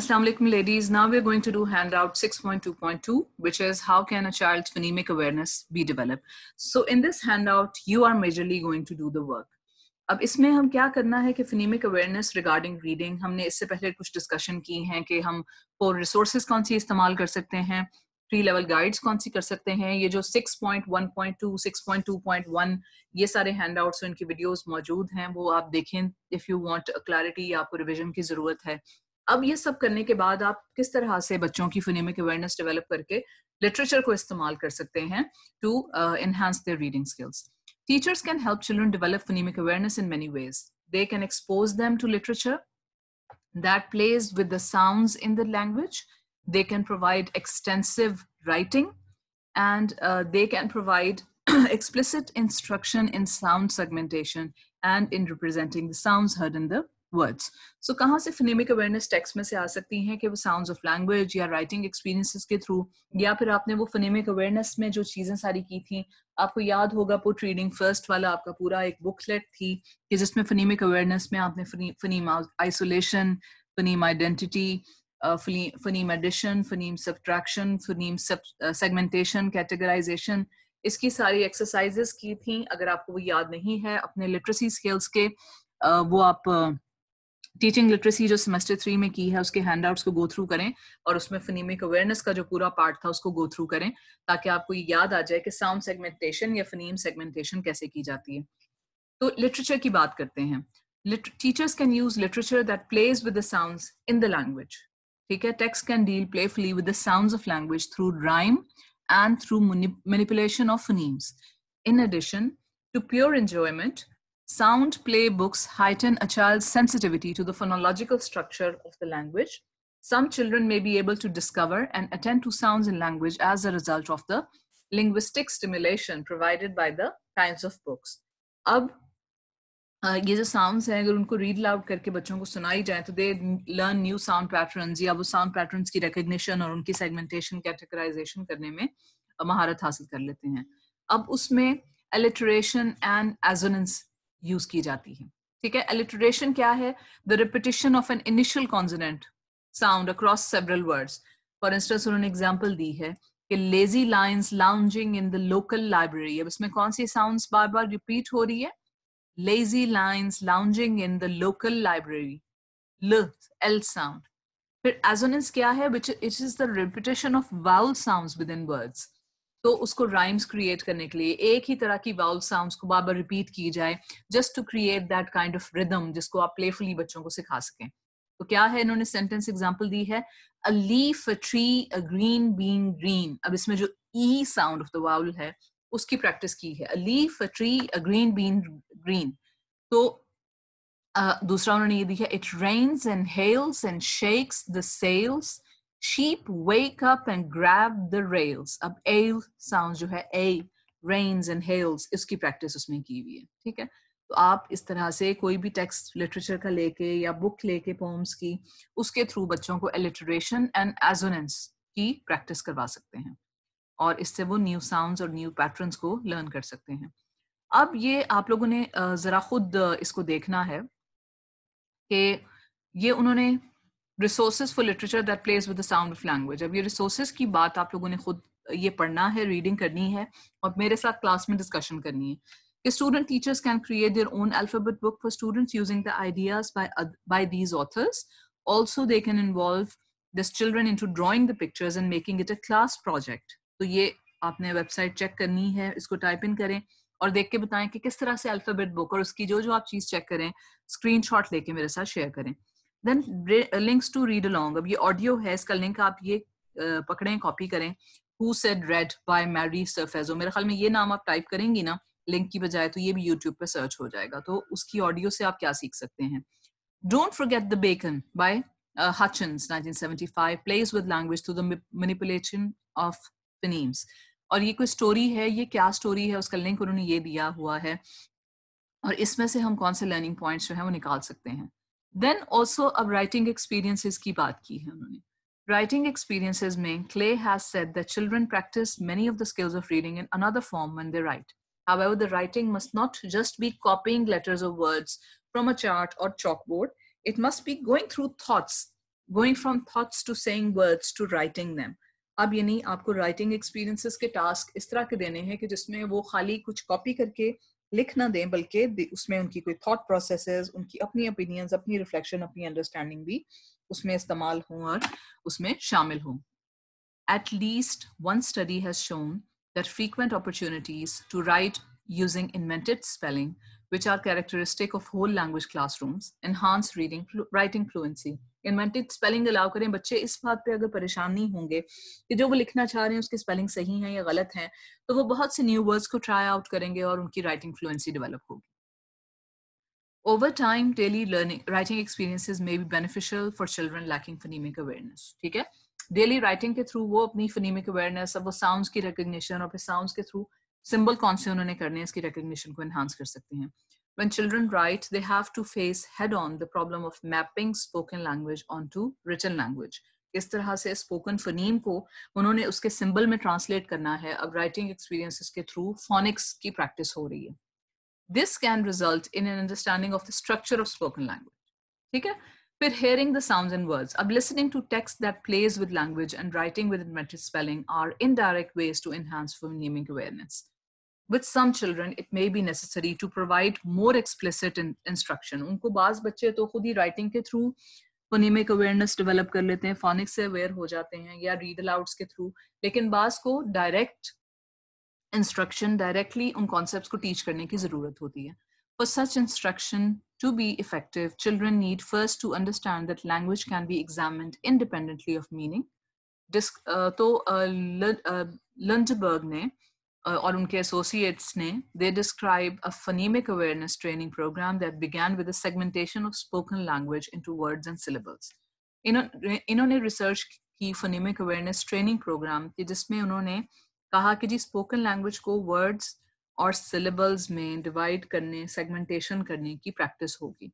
Assalamu alaikum ladies. Now are going to do handout 6.2.2, which is how can a child's phonemic awareness be developed. So in this handout, you are majorly going to do the work. अब इसमें हम क्या करना है कि फिनीमिक awareness regarding reading हमने इससे पहले कुछ डिस्कशन की हैं कि हम फोर रिसोर्सेज कौन सी इस्तेमाल कर सकते हैं थ्री लेवल गाइड्स कौन सी कर सकते हैं ये जो 6.1.2 6.2.1 ये सारे हैंड आउट्स इनकी वीडियोज मौजूद हैं वो आप देखें इफ़ यू वॉन्ट क्लैरिटी आपको रिविजन की ज़रूरत है अब ये सब करने के बाद आप किस तरह से बच्चों की फिनेमिक अवेयरनेस डेवलप करके लिटरेचर को इस्तेमाल कर सकते हैं to enhance their reading skills teachers can help children develop phonemic awareness in many ways they can expose them to literature that plays with the sounds in the language. They can provide extensive writing and uh, they can provide explicit instruction in sound segmentation and in representing the sounds heard in the words so कहाँ से फिनेमिक awareness text में से आ सकती हैं कि वो sounds of language या writing experiences के थ्रू या फिर आपने वो फिनेमिक अवेयरनेस में जो चीज़ें सारी की थी आपको याद होगा पोट रीडिंग फर्स्ट वाला आपका पूरा एक बुकलेट थी कि जिसमें फिनेमिक अवेयरनेस में आपने phoneme isolation phoneme identity phoneme addition phoneme subtraction phoneme segmentation categorisation इसकी सारी एक्सरसाइजेस की थी अगर आपको वो याद नहीं है अपने लिटरेसी स्किल्स के वो आप टीचिंग लिटरेसी जो सेमेस्टर थ्री में की है उसके हैंड आउट्स को गो थ्रू करें और उसमें फनीमिक अवेयरनेस का जो पूरा पार्ट था उसको गो थ्रू करें ताकि आपको याद आ जाए कि साउंड सेगमेंटेशन या फनीम सेगमेंटेशन कैसे की जाती है तो लिटरेचर की बात करते हैं teachers can use literature that plays with the sound in the language ठीक है texts can deal playfully with the sound of language through rhyme and through manipulation of phonemes in addition to pure enjoyment Sound playbooks heighten a child's sensitivity to the phonological structure of the language. Some children may be able to discover and attend to sounds in language as a result of the linguistic stimulation provided by the kinds of books. Ab, ye uh, jo sounds hain, agar unko read aloud karke bachchon ko sunai jaye, to they learn new sound patterns. Ya wo sound patterns ki recognition aur unki segmentation, categorization karne mein maharat hasil kar lete hain. Ab usme alliteration and assonance use की जाती है ठीक है alliteration क्या है the repetition of an initial consonant sound across several words for instance उन्होंने example दी है कि lazy lions lounging in the local library अब इसमें कौन सी साउंड बार बार रिपीट हो रही है lazy lions lounging in the local library ल एल साउंड फिर एजोनेंस क्या है which it is the repetition of vowel sound within words तो उसको राइम्स क्रिएट करने के लिए एक ही तरह की वाउल साउंड्स को बार बार रिपीट की जाए just to create that kind of rhythm जिसको आप प्लेफुली बच्चों को सिखा सकें तो क्या है इन्होंने सेंटेंस एग्जाम्पल दी है a leaf a tree a green bean green अब इसमें जो E sound of the vowel है उसकी प्रैक्टिस की है तो, a leaf a tree a green bean green तो uh, दूसरा उन्होंने ये दी है it rains and hails and shakes the sails Sheep wake up and grab the rails. अब ale sounds जो है a rains and hails इसकी प्रैक्टिस उसमें की हुई है ठीक है तो आप इस तरह से कोई भी टेक्स्ट लिटरेचर का लेके या बुक लेके पोम्स की उसके थ्रू बच्चों को एलिटरेशन एंड एजोनेंस की प्रैक्टिस करवा सकते हैं और इससे वो न्यू साउंड्स और न्यू पैटर्न्स को लर्न कर सकते हैं अब ये आप लोगों ने ज़रा खुद इसको देखना है कि ये उन्होंने resources for literature that plays with the sound of language अब ये रिसोर्सेज की बात आप लोगों ने खुद ये पढ़ना है रीडिंग करनी है और मेरे साथ क्लास में डिस्कशन करनी है कि student teachers can create their own alphabet book for students using the ideas by these authors also they can involve this children into drawing the pictures and making it a class project तो ये आपने website check करनी है इसको type in करें और देख के बताएं कि किस तरह से अल्फाबेट बुक और उसकी जो जो आप चीज चेक करें स्क्रीनशॉट लेके मेरे साथ शेयर करें then links to read along अब ये ऑडियो है इसका लिंक आप ये uh, पकड़ें कॉपी करें who said red by Mary Serfozo मेरे ख्याल में ये नाम आप टाइप करेंगी ना लिंक की बजाय तो ये भी यूट्यूब पर सर्च हो जाएगा तो उसकी ऑडियो से आप क्या सीख सकते हैं don't forget the bacon by Hutchins 1975 plays with language through the manipulation of phonemes और ये कोई स्टोरी है ये क्या स्टोरी है उसका लिंक उन्होंने ये दिया हुआ है और इसमें से हम कौन से लर्निंग पॉइंट्स जो है वो निकाल सकते हैं देन ऑल्सो अब राइटिंग एक्सपीरियंसेस की बात की है उन्होंने राइटिंग एक्सपीरियंसेस में Clay has said that children practice many of the skills of reading in another form when they write However, the writing must not just be copying letters or words from a chart or chalkboard. It must be going through thoughts, going from thoughts to saying words to writing them. अब यानी आपको writing experiences के task इस तरह के देने हैं कि जिसमें वो खाली कुछ कॉपी करके लिख ना दें बल्कि उसमें उनकी कोई थॉट प्रोसेस उनकी अपनी ओपिनियंस अपनी रिफ्लेक्शन अपनी अंडरस्टैंडिंग भी उसमें इस्तेमाल हों और उसमें शामिल हों at least one study has shown that frequent opportunities to write using invented spelling which are characteristic of whole language classrooms enhance reading writing fluency inventive spelling allow करें बच्चे इस बात पे अगर परेशान नहीं होंगे कि जो वो लिखना चाह रहे हैं उसकी स्पेलिंग सही है या गलत है तो वो बहुत से न्यू वर्ड्स को ट्राई आउट करेंगे और उनकी राइटिंग फ्लुएंसी डेवलप होगी over time daily learning writing experiences may be beneficial for children lacking phonemic awareness ठीक है डेली राइटिंग के थ्रू वो अपनी फनीमिक अवेयरनेस अब वो साउंड की रिकोगशन और फिर साउंड के थ्रू सिंबल कौन से उन्होंने करने हैं इसकी रिकोगशन को एनहांस कर सकते हैं When children write, they have to face head on the problem of mapping spoken language onto written language. इस तरह से स्पोकन फनीम को उन्होंने उसके सिंबल में ट्रांसलेट करना है अब राइटिंग एक्सपीरियंसेस के थ्रू फोनिक्स की प्रैक्टिस हो रही है this can result in an understanding of the structure of spoken language ठीक है फिर hearing the sound and words अब listening to text that plays with language and writing with invented spelling are indirect ways to enhance phonemic awareness with some children it may be necessary to provide more explicit in, instruction Unko baaz bache to khud hi writing ke through phonemic awareness develop kar लेते phonics से aware ho जाते hain ya read alouds ke through Lekin baaz ko direct instruction directly un concepts ko teach करने ki zarurat hoti hai. For such instruction to be effective, children need first to understand that language can be examined independently of meaning. uh, तो uh, uh, Lundberg ने और उनके associates ने they describe a phonemic awareness training programme that began with segmentation of spoken language into words and syllables इन्होंने research की phonemic awareness training programme की जिसमें उन्होंने कहा कि जी स्पोकन लैंग्वेज को वर्ड्स और सिलेबल्स में डिवाइड करने सेगमेंटेशन करने की प्रैक्टिस होगी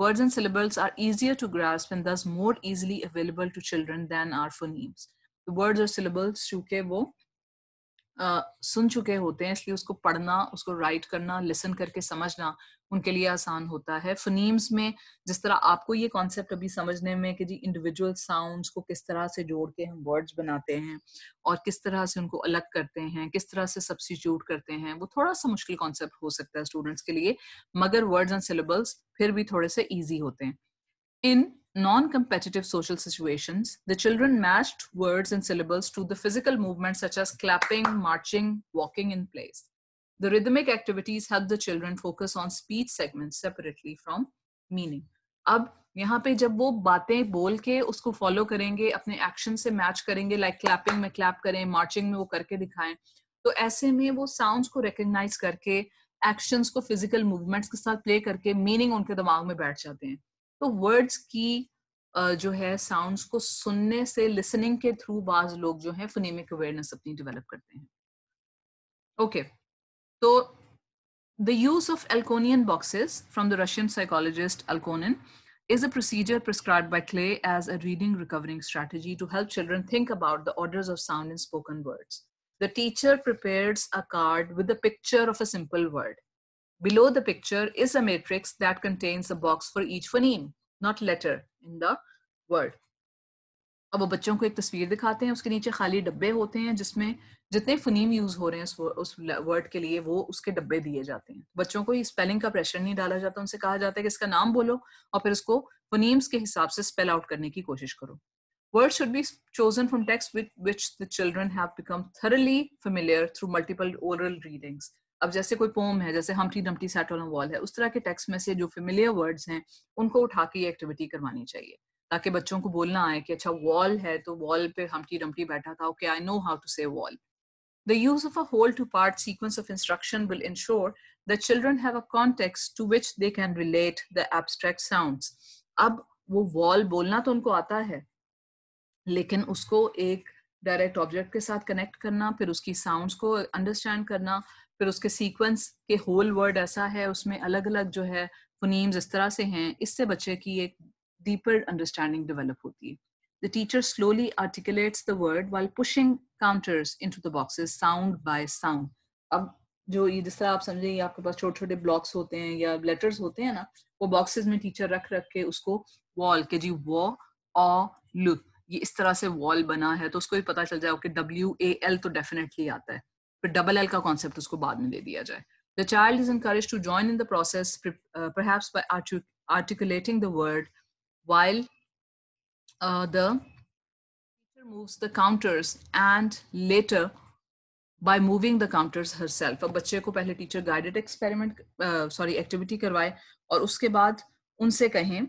Words and syllables are easier to grasp and thus more easily available to children than are phonemes. The words or syllables चूंकि वो सुन चुके होते हैं इसलिए उसको पढ़ना उसको राइट करना लिसन करके समझना उनके लिए आसान होता है फनीम्स में जिस तरह आपको ये कॉन्सेप्ट अभी समझने में कि जी इंडिविजुअल साउंड्स को किस तरह से जोड़ के हम वर्ड्स बनाते हैं और किस तरह से उनको अलग करते हैं किस तरह से सब्सटीट्यूट करते हैं वो थोड़ा सा मुश्किल कॉन्सेप्ट हो सकता है स्टूडेंट्स के लिए मगर वर्ड्स एंड सिलेबल्स फिर भी थोड़े से ईजी होते हैं इन non competitive social situations, the children matched words and syllables to the physical movements such as clapping, marching, walking in place. The rhythmic activities helped the children focus on speech segments separately from meaning. ab यहाँ पे जब वो बातें बोल के उसको follow करेंगे अपने एक्शन से मैच करेंगे लाइक like क्लैपिंग में क्लैप करें मार्चिंग में वो करके दिखाएं तो ऐसे में वो साउंड को रिकग्नाइज करके एक्शंस को फिजिकल मूवमेंट्स के साथ प्ले करके मीनिंग उनके दिमाग में बैठ जाते हैं तो वर्ड्स की जो है साउंड्स को सुनने से लिसनिंग के थ्रू बाज लोग जो है फोनेमिक अवेयरनेस अपनी डेवलप करते हैं ओके okay. तो the use of Alconian boxes from the Russian psychologist Alconin is a procedure prescribed by Clay as a reading recovering strategy to help children think about the orders of sound in spoken words. The teacher prepares a card with a picture of a simple word. Below the picture is a matrix that contains a box for each phoneme, not letter in the word. अब वो बच्चों को एक तस्वीर दिखाते हैं उसके नीचे खाली डब्बे होते हैं जिसमें जितने फनीम यूज हो रहे हैं उस वर्ड के लिए वो उसके डब्बे दिए जाते हैं बच्चों को ये स्पेलिंग का प्रेशर नहीं डाला जाता उनसे कहा जाता है कि इसका नाम बोलो और फिर उसको फनीम्स के हिसाब से स्पेल आउट करने की कोशिश करो Words should be chosen from texts with which the children have become thoroughly familiar through multiple oral readings. अब जैसे कोई पोम है जैसे humpty dumpty sat on wall है उस तरह के टेक्स्ट में से जो फेमिलियर वर्ड्स हैं उनको उठा के ये एक्टिविटी करवानी चाहिए ताकि बच्चों को बोलना आए कि अच्छा वॉल है तो वॉल पे हमटी डमटी बैठा था okay I know how to say wall the use of a whole to part sequence of instruction will ensure the children have a context to which they can relate the abstract अब वो wall बोलना तो उनको आता है लेकिन उसको एक डायरेक्ट ऑब्जेक्ट के साथ कनेक्ट करना फिर उसकी साउंड्स को अंडरस्टैंड करना फिर उसके सीक्वेंस के होल वर्ड ऐसा है उसमें अलग अलग जो है फोनीम्स इस तरह से हैं इससे बच्चे की एक डीपर अंडरस्टैंडिंग डेवलप होती है the teacher slowly articulates the word while pushing counters into the boxes sound by sound अब जो ये जिस तरह आप समझेंगे आपके पास छोटे छोटे ब्लॉक्स होते हैं या लेटर्स होते हैं ना वो बॉक्सेस में टीचर रख रख के उसको वॉल के जी वॉ और लु ये इस तरह से वॉल बना है तो उसको भी पता चल जाए ओके डब्ल्यू ए एल तो डेफिनेटली आता है फिर डबल एल का कॉन्सेप्ट उसको बाद में दे दिया जाए the child is encourage to join in the process articulating by articulating the word uh, moves the counters and later by moving the counters herself अब बच्चे को पहले teacher guided experiment sorry activity करवाए और उसके बाद उनसे कहें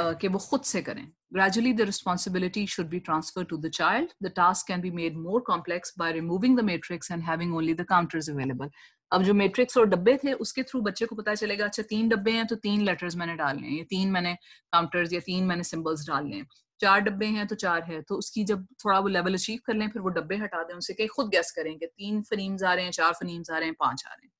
Uh, कि वो खुद से करें gradually the responsibility should be transfer to the child the task can be made more complex by removing the metrics and having only the counters available अब जो मेट्रिक्स और डब्बे थे उसके थ्रू बच्चे को पता चलेगा अच्छा तीन डब्बे हैं तो तीन लेटर्स मैंने डालने हैं या तीन मैंने काउंटर्स या तीन मैंने सिम्बल्स डालने हैं चार डब्बे हैं तो चार है तो उसकी जब थोड़ा वो लेवल अचीव कर लें फिर वो डब्बे हटा दें उसे कहीं खुद गैस करें कि तीन फनीम्स आ रहे हैं चार फनीम्स आ रहे हैं पांच आ रहे हैं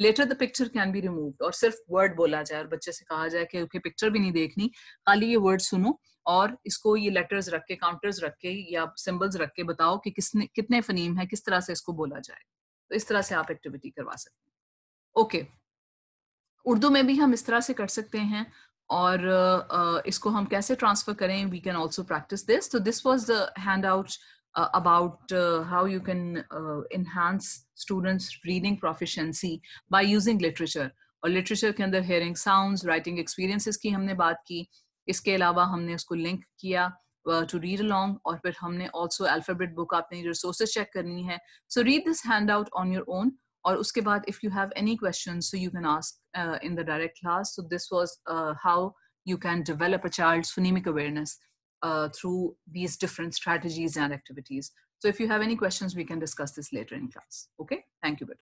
later the picture can be remove और सिर्फ वर्ड बोला जाए और बच्चे से कहा जाए कि ओके पिक्चर भी नहीं देखनी खाली ये वर्ड सुनो और इसको ये लेटर्स रख के काउंटर्स रख के या सिंबल्स रख के बताओ कि किसने कितने फनीम है किस तरह से इसको बोला जाए तो इस तरह से आप एक्टिविटी करवा सकते हैं ओके उर्दू में भी हम इस तरह से कर सकते हैं और uh, uh, इसको हम कैसे ट्रांसफर करें we can also practice this तो this was the handout Uh, about uh, how you can uh, enhance students' reading proficiency by using literature. Or literature can the hearing sounds, writing experiences ki hamne baat ki. Iske alawa humne usko link kiya to read along. Or phir hamne also alphabet book apne resources check karni hai. So read this handout on your own. Or uske baad if you have any questions, so you can ask in the direct class. So this was how you can develop a child's phonemic awareness uh, through these different strategies and activities. So if you have any questions, we can discuss this later in class. Okay, thank you.